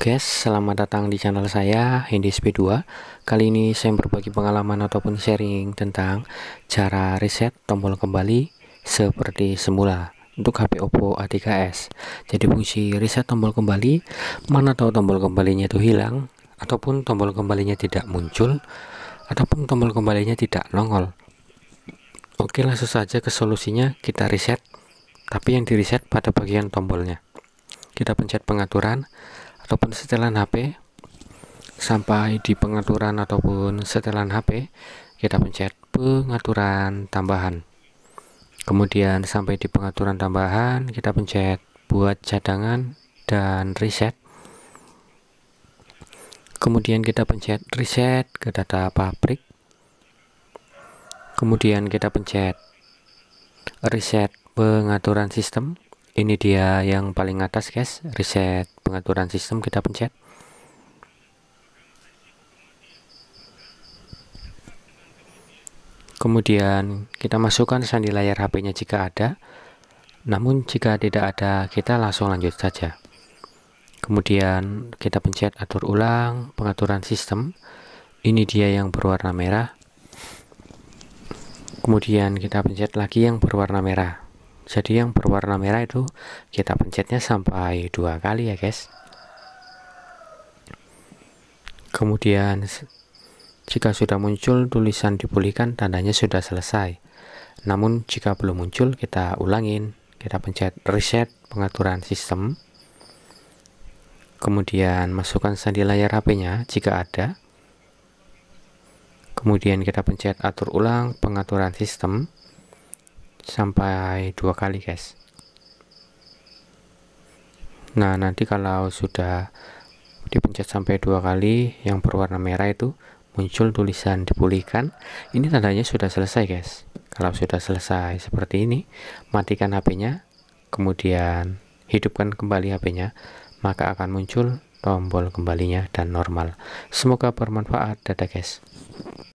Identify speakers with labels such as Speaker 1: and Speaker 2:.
Speaker 1: Guys, selamat datang di channel saya, Hindi SP2 Kali ini saya berbagi pengalaman ataupun sharing tentang cara reset tombol kembali seperti semula untuk HP Oppo A3s Jadi fungsi reset tombol kembali, mana tahu tombol kembalinya itu hilang Ataupun tombol kembalinya tidak muncul Ataupun tombol kembalinya tidak nongol Oke langsung saja ke solusinya kita reset Tapi yang di reset pada bagian tombolnya Kita pencet pengaturan ataupun setelan HP sampai di pengaturan ataupun setelan HP kita pencet pengaturan tambahan kemudian sampai di pengaturan tambahan kita pencet buat cadangan dan reset kemudian kita pencet reset ke data pabrik kemudian kita pencet reset pengaturan sistem ini dia yang paling atas guys reset pengaturan sistem kita pencet kemudian kita masukkan sandi layar HP-nya jika ada namun jika tidak ada kita langsung lanjut saja kemudian kita pencet atur ulang pengaturan sistem ini dia yang berwarna merah kemudian kita pencet lagi yang berwarna merah jadi yang berwarna merah itu kita pencetnya sampai dua kali ya guys kemudian jika sudah muncul tulisan dipulihkan tandanya sudah selesai namun jika belum muncul kita ulangin kita pencet reset pengaturan sistem kemudian masukkan sandi layar HP-nya jika ada kemudian kita pencet atur ulang pengaturan sistem sampai dua kali guys nah nanti kalau sudah dipencet sampai dua kali yang berwarna merah itu muncul tulisan dipulihkan ini tandanya sudah selesai guys kalau sudah selesai seperti ini matikan HP-nya kemudian hidupkan kembali HP-nya maka akan muncul tombol kembalinya dan normal semoga bermanfaat dadah guys